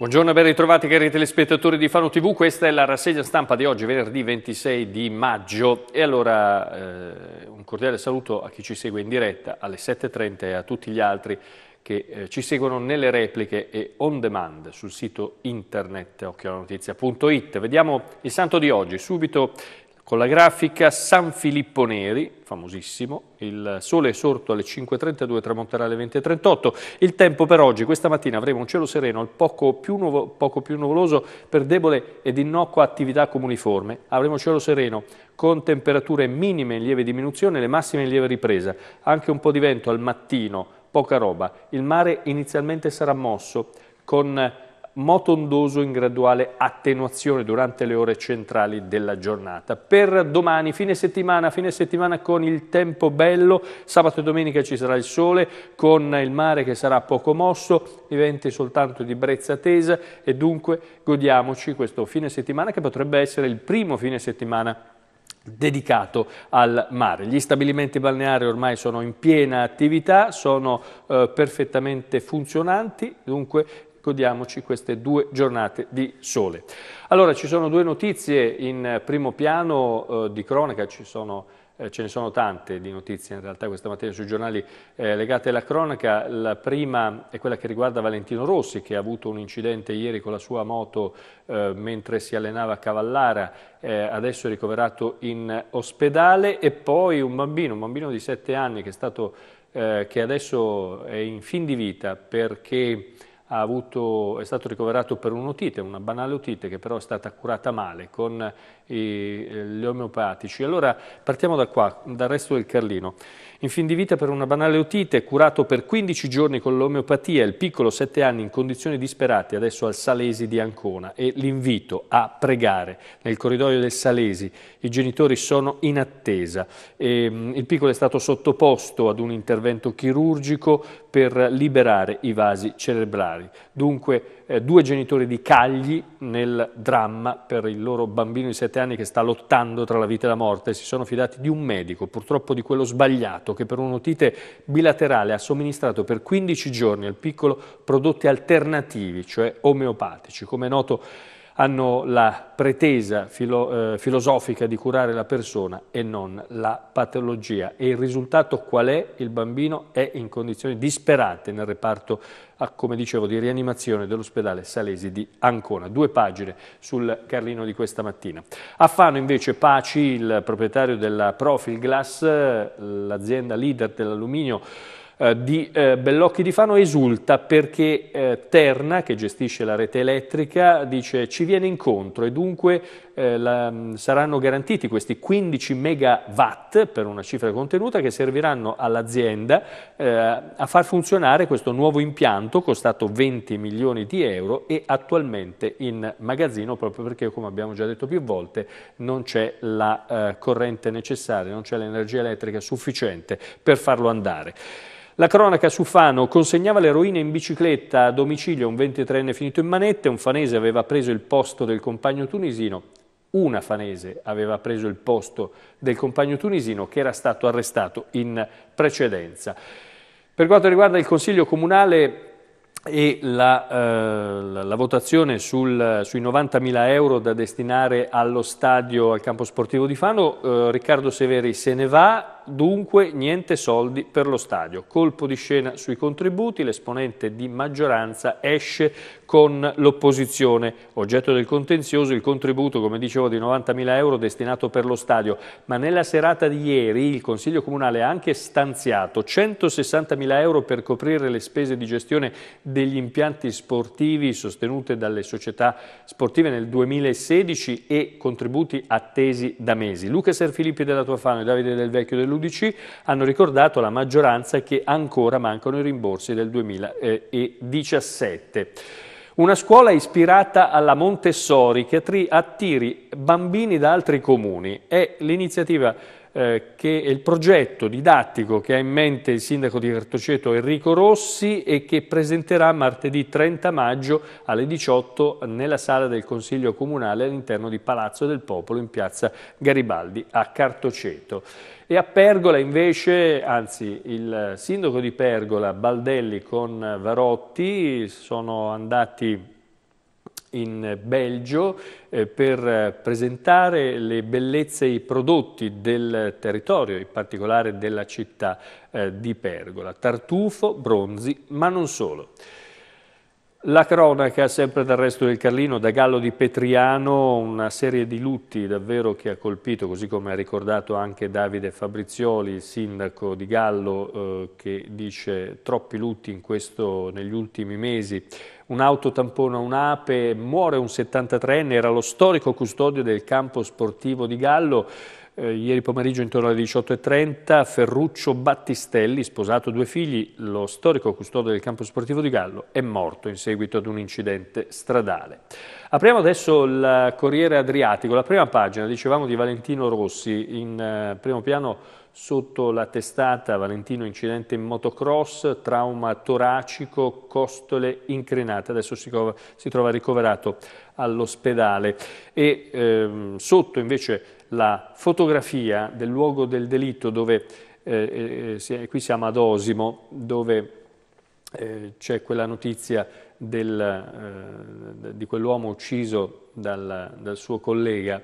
Buongiorno e ben ritrovati cari telespettatori di Fano TV, questa è la rassegna stampa di oggi, venerdì 26 di maggio. E allora eh, un cordiale saluto a chi ci segue in diretta alle 7.30 e a tutti gli altri che eh, ci seguono nelle repliche e on demand sul sito internet occhiolanotizia.it. Vediamo il santo di oggi, subito con la grafica San Filippo Neri, famosissimo, il sole è sorto alle 5.32, tramonterà alle 20.38. Il tempo per oggi, questa mattina avremo un cielo sereno, poco più, nuvo, poco più nuvoloso per debole ed innocua attività comuniforme. Avremo cielo sereno con temperature minime in lieve diminuzione, le massime in lieve ripresa. Anche un po' di vento al mattino, poca roba. Il mare inizialmente sarà mosso con motondoso in graduale attenuazione durante le ore centrali della giornata. Per domani, fine settimana, fine settimana con il tempo bello, sabato e domenica ci sarà il sole, con il mare che sarà poco mosso, i venti soltanto di brezza tesa e dunque godiamoci questo fine settimana che potrebbe essere il primo fine settimana dedicato al mare. Gli stabilimenti balneari ormai sono in piena attività, sono eh, perfettamente funzionanti, dunque godiamoci queste due giornate di sole. Allora, ci sono due notizie in primo piano eh, di cronaca, sono, eh, ce ne sono tante di notizie in realtà questa mattina sui giornali eh, legate alla cronaca. La prima è quella che riguarda Valentino Rossi, che ha avuto un incidente ieri con la sua moto eh, mentre si allenava a Cavallara, eh, adesso è ricoverato in ospedale. E poi un bambino, un bambino di 7 anni che, è stato, eh, che adesso è in fin di vita perché avuto, è stato ricoverato per un'otite, una banale otite che però è stata curata male con gli omeopatici. Allora partiamo da qua, dal resto del Carlino. In fin di vita per una banale otite, curato per 15 giorni con l'omeopatia, il piccolo 7 anni in condizioni disperate, adesso al Salesi di Ancona e l'invito a pregare nel corridoio del Salesi. I genitori sono in attesa. E, ehm, il piccolo è stato sottoposto ad un intervento chirurgico per liberare i vasi cerebrali particolari. Dunque eh, due genitori di Cagli nel dramma per il loro bambino di 7 anni che sta lottando tra la vita e la morte, si sono fidati di un medico, purtroppo di quello sbagliato, che per un'otite bilaterale ha somministrato per 15 giorni al piccolo prodotti alternativi, cioè omeopatici. Come è noto hanno la pretesa filo, eh, filosofica di curare la persona e non la patologia. E il risultato qual è? Il bambino è in condizioni disperate nel reparto, come dicevo, di rianimazione dell'ospedale Salesi di Ancona. Due pagine sul Carlino di questa mattina. A Fano invece Paci, il proprietario della Profil Glass, eh, l'azienda leader dell'alluminio, eh, di eh, Bellocchi di Fano esulta perché eh, Terna, che gestisce la rete elettrica, dice ci viene incontro e dunque eh, la, mm, saranno garantiti questi 15 megawatt per una cifra contenuta che serviranno all'azienda eh, a far funzionare questo nuovo impianto costato 20 milioni di euro e attualmente in magazzino proprio perché come abbiamo già detto più volte non c'è la corrente necessaria, non c'è l'energia elettrica sufficiente per farlo andare. La cronaca su Fano consegnava l'eroina in bicicletta a domicilio a un 23enne finito in manette, un fanese aveva preso il posto del compagno tunisino, una fanese aveva preso il posto del compagno tunisino che era stato arrestato in precedenza. Per quanto riguarda il Consiglio Comunale e la, eh, la, la votazione sul, sui 90.000 euro da destinare allo stadio, al campo sportivo di Fano, eh, Riccardo Severi se ne va dunque niente soldi per lo stadio. Colpo di scena sui contributi, l'esponente di maggioranza esce con l'opposizione. Oggetto del contenzioso il contributo, come dicevo, di 90.000 euro destinato per lo stadio, ma nella serata di ieri il Consiglio Comunale ha anche stanziato 160.000 euro per coprire le spese di gestione degli impianti sportivi sostenute dalle società sportive nel 2016 e contributi attesi da mesi. Luca Serfilippi della Tua Fano e Davide Del Vecchio dell'Unione l'UDC hanno ricordato alla maggioranza che ancora mancano i rimborsi del 2017. Una scuola ispirata alla Montessori che attiri bambini da altri comuni è l'iniziativa eh, che è il progetto didattico che ha in mente il sindaco di Cartoceto Enrico Rossi e che presenterà martedì 30 maggio alle 18 nella sala del Consiglio Comunale all'interno di Palazzo del Popolo in piazza Garibaldi a Cartoceto. E a Pergola invece, anzi il sindaco di Pergola Baldelli con Varotti sono andati in Belgio eh, per eh, presentare le bellezze e i prodotti del territorio, in particolare della città eh, di Pergola. Tartufo, bronzi, ma non solo. La cronaca sempre dal resto del Carlino, da Gallo di Petriano, una serie di lutti davvero che ha colpito, così come ha ricordato anche Davide Fabrizioli, il sindaco di Gallo, eh, che dice troppi lutti questo, negli ultimi mesi. Un'auto tampona un'ape, muore un 73enne, era lo storico custode del campo sportivo di Gallo, eh, ieri pomeriggio intorno alle 18.30 Ferruccio Battistelli, sposato due figli, lo storico custode del campo sportivo di Gallo, è morto in seguito ad un incidente stradale. Apriamo adesso il Corriere Adriatico, la prima pagina, dicevamo di Valentino Rossi, in eh, primo piano sotto la testata Valentino incidente in motocross, trauma toracico, costole incrinate, adesso si, si trova ricoverato all'ospedale e ehm, sotto invece la fotografia del luogo del delitto dove, eh, eh, qui siamo ad Osimo, dove eh, c'è quella notizia del, eh, di quell'uomo ucciso dal, dal suo collega.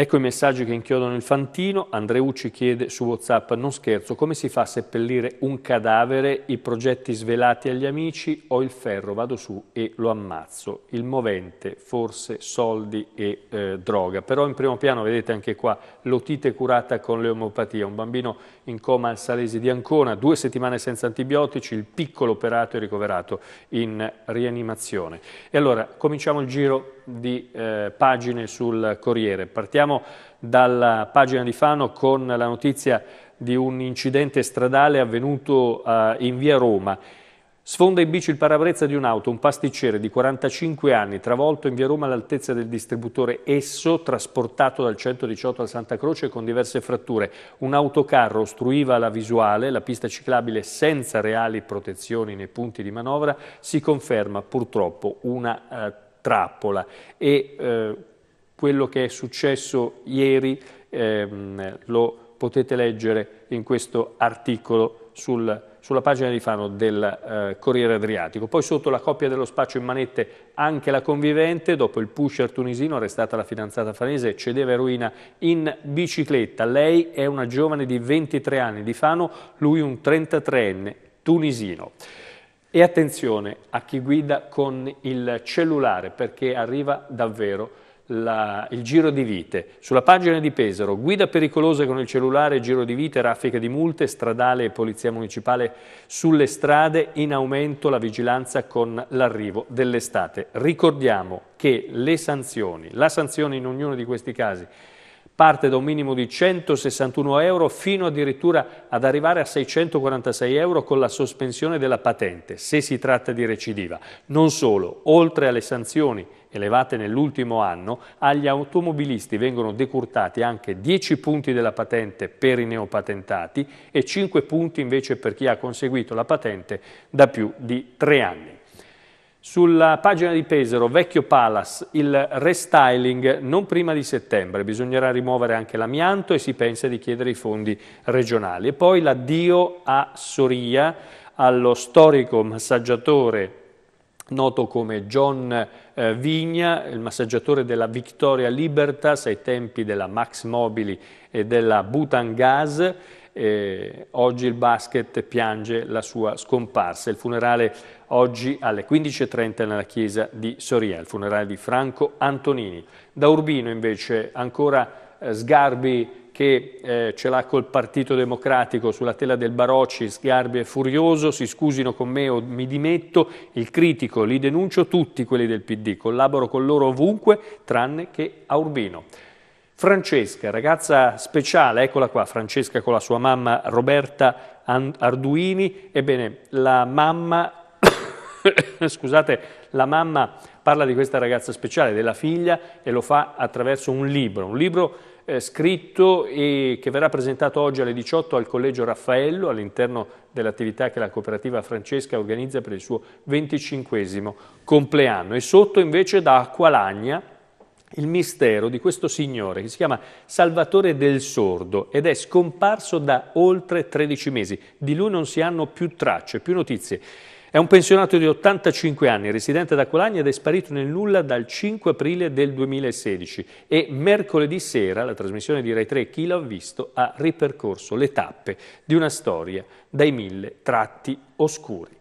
Ecco i messaggi che inchiodano il fantino. Andreucci chiede su WhatsApp, non scherzo, come si fa a seppellire un cadavere? I progetti svelati agli amici? o il ferro, vado su e lo ammazzo. Il movente, forse soldi e eh, droga. Però in primo piano vedete anche qua l'otite curata con l'omeopatia. Un bambino in coma al Salesi di Ancona, due settimane senza antibiotici, il piccolo operato e ricoverato in rianimazione. E allora cominciamo il giro di eh, pagine sul Corriere. Partiamo dalla pagina di Fano con la notizia di un incidente stradale avvenuto eh, in via Roma. Sfonda in bici il parabrezza di un'auto, un pasticcere di 45 anni, travolto in via Roma all'altezza del distributore Esso, trasportato dal 118 al Santa Croce con diverse fratture. Un autocarro ostruiva la visuale, la pista ciclabile senza reali protezioni nei punti di manovra, si conferma purtroppo una eh, trappola e eh, quello che è successo ieri ehm, lo potete leggere in questo articolo sul, sulla pagina di Fano del eh, Corriere Adriatico. Poi sotto la coppia dello spaccio in manette anche la convivente, dopo il pusher tunisino arrestata la fidanzata franese, cedeva eroina in bicicletta. Lei è una giovane di 23 anni di Fano, lui un 33enne tunisino. E attenzione a chi guida con il cellulare perché arriva davvero la, il giro di vite. Sulla pagina di Pesaro, guida pericolose con il cellulare, giro di vite, raffica di multe, stradale e polizia municipale sulle strade, in aumento la vigilanza con l'arrivo dell'estate. Ricordiamo che le sanzioni, la sanzione in ognuno di questi casi parte da un minimo di 161 euro fino addirittura ad arrivare a 646 euro con la sospensione della patente, se si tratta di recidiva. Non solo, oltre alle sanzioni elevate nell'ultimo anno, agli automobilisti vengono decurtati anche 10 punti della patente per i neopatentati e 5 punti invece per chi ha conseguito la patente da più di 3 anni. Sulla pagina di Pesaro, Vecchio Palace, il restyling non prima di settembre, bisognerà rimuovere anche l'amianto e si pensa di chiedere i fondi regionali. E poi l'addio a Soria, allo storico massaggiatore noto come John eh, Vigna, il massaggiatore della Victoria Libertas ai tempi della Max Mobili e della Gas eh, oggi il basket piange la sua scomparsa. Il funerale oggi alle 15.30 nella chiesa di Soria, il funerale di Franco Antonini. Da Urbino invece ancora eh, Sgarbi che eh, ce l'ha col Partito Democratico sulla tela del Barocci, Sgarbi è furioso, si scusino con me o mi dimetto, il critico, li denuncio tutti quelli del PD, collaboro con loro ovunque tranne che a Urbino. Francesca, ragazza speciale, eccola qua, Francesca con la sua mamma Roberta Arduini. Ebbene, la mamma, scusate, la mamma parla di questa ragazza speciale, della figlia, e lo fa attraverso un libro, un libro eh, scritto e che verrà presentato oggi alle 18 al Collegio Raffaello all'interno dell'attività che la cooperativa Francesca organizza per il suo 25 compleanno. E sotto invece da Acqualagna, il mistero di questo signore che si chiama Salvatore del Sordo ed è scomparso da oltre 13 mesi. Di lui non si hanno più tracce, più notizie. È un pensionato di 85 anni, residente da Colagna ed è sparito nel nulla dal 5 aprile del 2016 e mercoledì sera la trasmissione di Rai 3 Chi l'ha visto ha ripercorso le tappe di una storia dai mille tratti oscuri.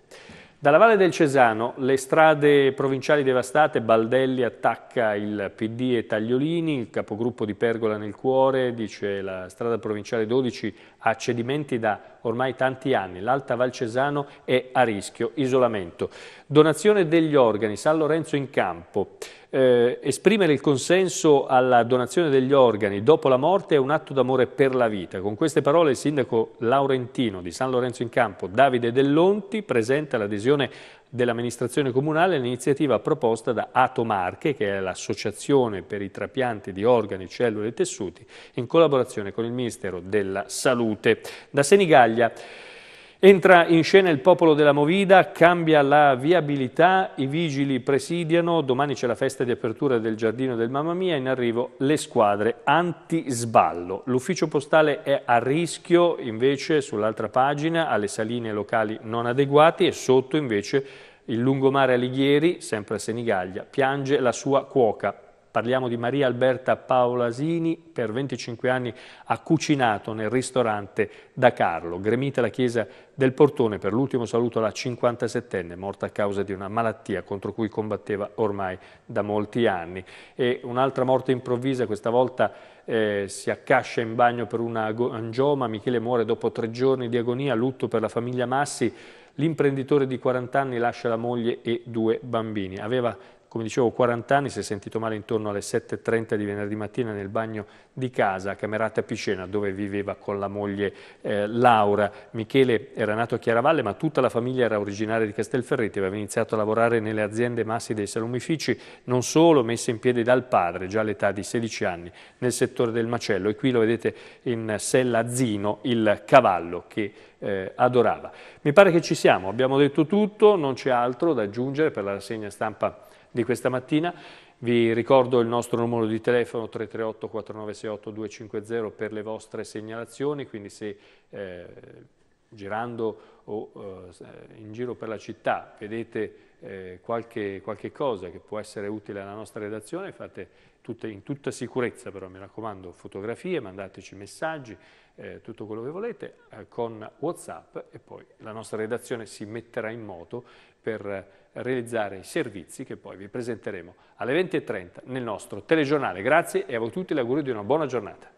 Dalla Valle del Cesano le strade provinciali devastate, Baldelli attacca il PD e Tagliolini, il capogruppo di Pergola nel cuore, dice la strada provinciale 12 ha cedimenti da ormai tanti anni, l'Alta Valcesano è a rischio, isolamento. Donazione degli organi, San Lorenzo in campo. Eh, esprimere il consenso alla donazione degli organi dopo la morte è un atto d'amore per la vita. Con queste parole il sindaco laurentino di San Lorenzo in Campo, Davide Dell'Onti, presenta l'adesione dell'amministrazione comunale all'iniziativa proposta da Ato Marche, che è l'associazione per i trapianti di organi, cellule e tessuti, in collaborazione con il Ministero della Salute salute. Da Senigallia entra in scena il popolo della Movida, cambia la viabilità, i vigili presidiano, domani c'è la festa di apertura del giardino del Mamma Mia, in arrivo le squadre anti-sballo. L'ufficio postale è a rischio invece sull'altra pagina, alle saline locali non adeguati e sotto invece il lungomare Alighieri, sempre a Senigallia, piange la sua cuoca Parliamo di Maria Alberta Paolasini, per 25 anni ha cucinato nel ristorante Da Carlo, gremita la chiesa del Portone per l'ultimo saluto alla 57enne, morta a causa di una malattia contro cui combatteva ormai da molti anni. E un'altra morte improvvisa, questa volta eh, si accascia in bagno per una angioma, Michele muore dopo tre giorni di agonia, lutto per la famiglia Massi, l'imprenditore di 40 anni lascia la moglie e due bambini. Aveva come dicevo, 40 anni, si è sentito male intorno alle 7.30 di venerdì mattina nel bagno di casa a Camerata Picena, dove viveva con la moglie eh, Laura. Michele era nato a Chiaravalle, ma tutta la famiglia era originaria di Castelferretti, aveva iniziato a lavorare nelle aziende massi dei salumifici, non solo messe in piedi dal padre, già all'età di 16 anni, nel settore del macello. E qui lo vedete in sella Zino, il cavallo che eh, adorava. Mi pare che ci siamo, abbiamo detto tutto, non c'è altro da aggiungere per la rassegna stampa di questa mattina. Vi ricordo il nostro numero di telefono 338 4968 250 per le vostre segnalazioni, quindi se eh, girando o eh, in giro per la città vedete eh, qualche, qualche, cosa che può essere utile alla nostra redazione, fate tutte, in tutta sicurezza però, mi raccomando, fotografie, mandateci messaggi, eh, tutto quello che volete eh, con Whatsapp e poi la nostra redazione si metterà in moto per realizzare i servizi che poi vi presenteremo alle 20.30 nel nostro telegiornale. Grazie e a voi tutti l'augurio di una buona giornata.